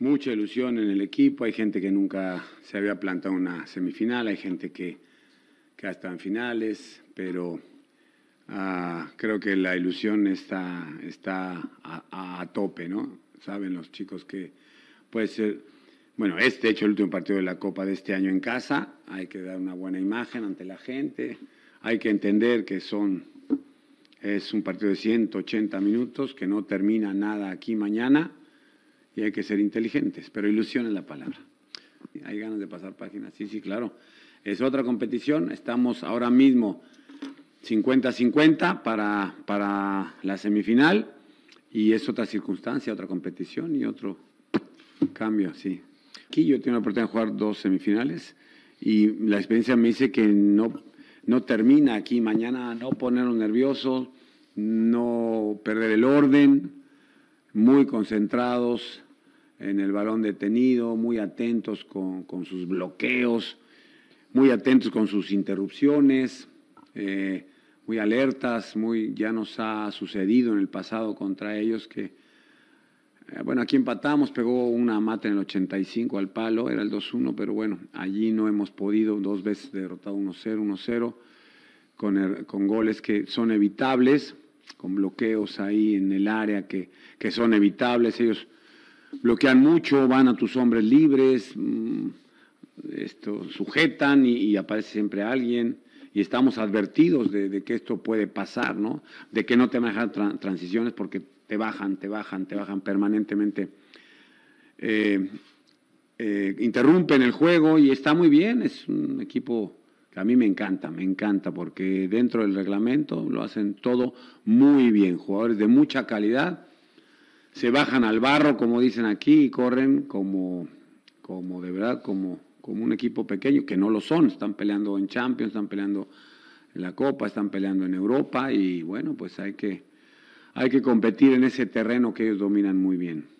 mucha ilusión en el equipo, hay gente que nunca se había plantado una semifinal, hay gente que, que en finales, pero ah, creo que la ilusión está, está a, tope, ¿no? Saben los chicos que puede ser, bueno, este hecho el último partido de la Copa de este año en casa, hay que dar una buena imagen ante la gente, hay que entender que son... Es un partido de 180 minutos que no termina nada aquí mañana y hay que ser inteligentes, pero ilusión es la palabra. Hay ganas de pasar páginas, sí, sí, claro. Es otra competición, estamos ahora mismo 50-50 para, para la semifinal y es otra circunstancia, otra competición y otro cambio, sí. Aquí yo tengo la oportunidad de jugar dos semifinales y la experiencia me dice que no, no termina aquí mañana, no ponernos nerviosos, no perder el orden, muy concentrados, en el balón detenido, muy atentos con, con sus bloqueos, muy atentos con sus interrupciones, eh, muy alertas, muy, ya nos ha sucedido en el pasado contra ellos que, eh, bueno, aquí empatamos, pegó una mata en el 85 al palo, era el 2-1, pero bueno, allí no hemos podido, dos veces derrotado 1-0, 1-0, con, er, con goles que son evitables, con bloqueos ahí en el área que, que son evitables, ellos bloquean mucho, van a tus hombres libres, mm, esto, sujetan y, aparece siempre alguien. Y estamos advertidos de, que esto puede pasar, De que no te van a dejar transiciones porque te bajan, te bajan, te bajan permanentemente. Eh, eh, interrumpen el juego y está muy bien, es un equipo que a mí me encanta, me encanta, porque dentro del reglamento lo hacen todo muy bien, jugadores de mucha calidad se bajan al barro, como dicen aquí, y corren como, como de verdad, como, como un equipo pequeño, que no lo son, están peleando en Champions, están peleando en la Copa, están peleando en Europa y bueno, pues hay que, hay que competir en ese terreno que ellos dominan muy bien.